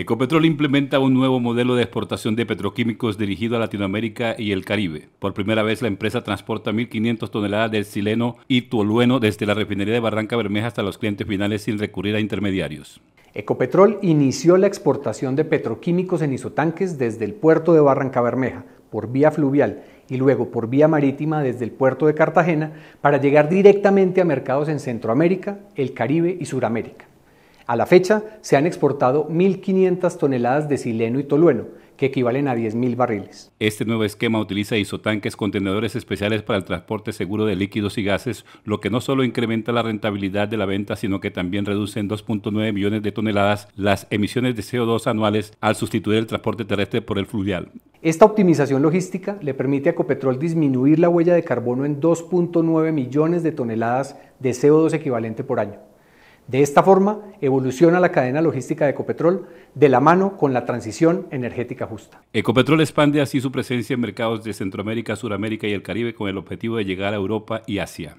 Ecopetrol implementa un nuevo modelo de exportación de petroquímicos dirigido a Latinoamérica y el Caribe. Por primera vez, la empresa transporta 1.500 toneladas de sileno y tolueno desde la refinería de Barranca Bermeja hasta los clientes finales sin recurrir a intermediarios. Ecopetrol inició la exportación de petroquímicos en isotanques desde el puerto de Barranca Bermeja por vía fluvial y luego por vía marítima desde el puerto de Cartagena para llegar directamente a mercados en Centroamérica, el Caribe y Suramérica. A la fecha se han exportado 1.500 toneladas de sileno y tolueno, que equivalen a 10.000 barriles. Este nuevo esquema utiliza isotanques contenedores especiales para el transporte seguro de líquidos y gases, lo que no solo incrementa la rentabilidad de la venta, sino que también reduce en 2.9 millones de toneladas las emisiones de CO2 anuales al sustituir el transporte terrestre por el fluvial. Esta optimización logística le permite a Ecopetrol disminuir la huella de carbono en 2.9 millones de toneladas de CO2 equivalente por año. De esta forma, evoluciona la cadena logística de Ecopetrol de la mano con la transición energética justa. Ecopetrol expande así su presencia en mercados de Centroamérica, Suramérica y el Caribe con el objetivo de llegar a Europa y Asia.